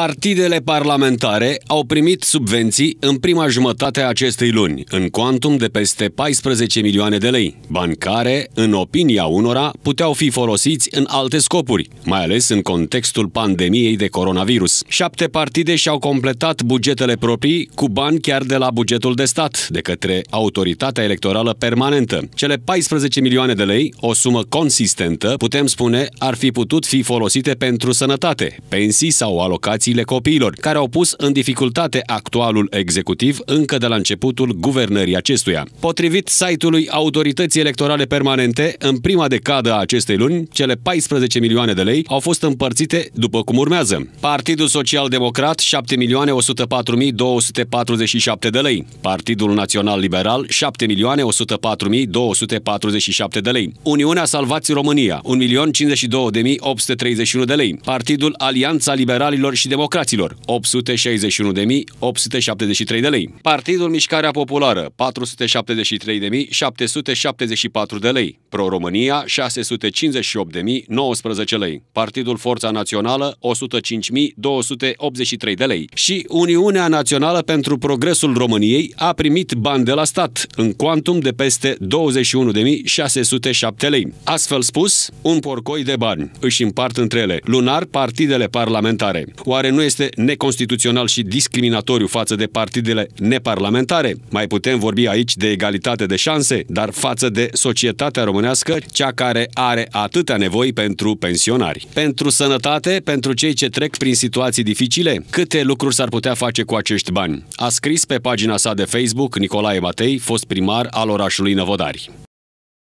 Partidele parlamentare au primit subvenții în prima jumătate a acestei luni, în cuantum de peste 14 milioane de lei, bani care, în opinia unora, puteau fi folosiți în alte scopuri, mai ales în contextul pandemiei de coronavirus. Șapte partide și-au completat bugetele proprii cu bani chiar de la bugetul de stat, de către Autoritatea Electorală Permanentă. Cele 14 milioane de lei, o sumă consistentă, putem spune, ar fi putut fi folosite pentru sănătate, pensii sau alocații viețile copiilor, care au pus în dificultate actualul executiv încă de la începutul guvernării acestuia. Potrivit site-ului Autorității Electorale Permanente, în prima decadă a acestei luni, cele 14 milioane de lei au fost împărțite după cum urmează. Partidul Social Democrat 7 milioane de lei, Partidul Național Liberal 7 milioane de lei, Uniunea Salvați România 1.052.831 de lei, Partidul Alianța Liberalilor și Democraților, 861.873 de lei. Partidul Mișcarea Populară, 473.774 de lei. Pro-România, 658.019 lei. Partidul Forța Națională, 105.283 de lei. Și Uniunea Națională pentru Progresul României a primit bani de la stat, în quantum de peste 21.607 lei. Astfel spus, un porcoi de bani își împart între ele, lunar partidele parlamentare. Oare care nu este neconstituțional și discriminatoriu față de partidele neparlamentare. Mai putem vorbi aici de egalitate de șanse, dar față de societatea românească, cea care are atâtea nevoi pentru pensionari. Pentru sănătate, pentru cei ce trec prin situații dificile, câte lucruri s-ar putea face cu acești bani? A scris pe pagina sa de Facebook Nicolae Matei, fost primar al orașului Năvodari.